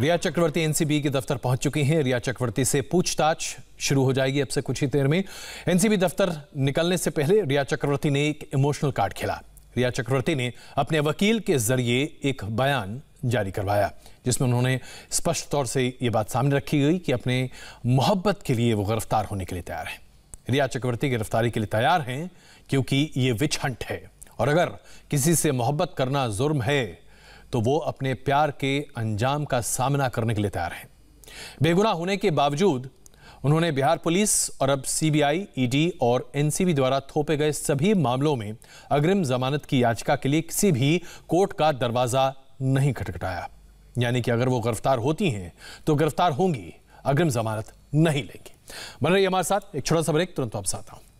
रिया चक्रवर्ती NCB के दफ्तर पहुंच चुकी हैं रिया चक्रवर्ती से पूछताछ शुरू हो जाएगी अब से कुछ ही देर में एनसीबी दफ्तर निकलने से पहले रिया चक्रवर्ती ने एक इमोशनल कार्ड खेला रिया चक्रवर्ती ने अपने वकील के जरिए एक बयान जारी करवाया जिसमें उन्होंने स्पष्ट तौर से ये बात सामने रखी गई कि अपने मोहब्बत के लिए वो गिरफ्तार होने के लिए तैयार हैं रिया चक्रवर्ती गिरफ्तारी के लिए तैयार हैं क्योंकि ये विच हंट है और अगर किसी से मोहब्बत करना जुर्म है तो वो अपने प्यार के अंजाम का सामना करने के लिए तैयार हैं बेगुनाह होने के बावजूद उन्होंने बिहार पुलिस और अब सीबीआई, ईडी और एनसीबी द्वारा थोपे गए सभी मामलों में अग्रिम जमानत की याचिका के लिए किसी भी कोर्ट का दरवाज़ा नहीं खटखटाया यानी कि अगर वो गिरफ्तार होती हैं तो गिरफ्तार होंगी अग्रिम जमानत नहीं लेंगी बन रही हमारे साथ एक छोटा सा ब्रेक तुरंत वापस आता हूं